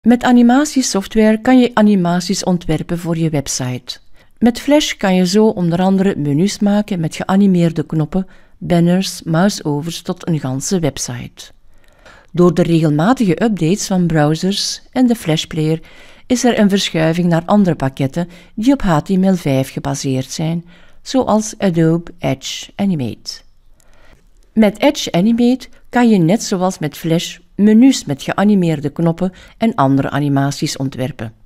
Met animatiesoftware kan je animaties ontwerpen voor je website. Met Flash kan je zo onder andere menus maken met geanimeerde knoppen, banners, mouseovers tot een ganse website. Door de regelmatige updates van browsers en de Flash Player is er een verschuiving naar andere pakketten die op HTML5 gebaseerd zijn, zoals Adobe Edge Animate. Met Edge Animate kan je net zoals met Flash menus met geanimeerde knoppen en andere animaties ontwerpen.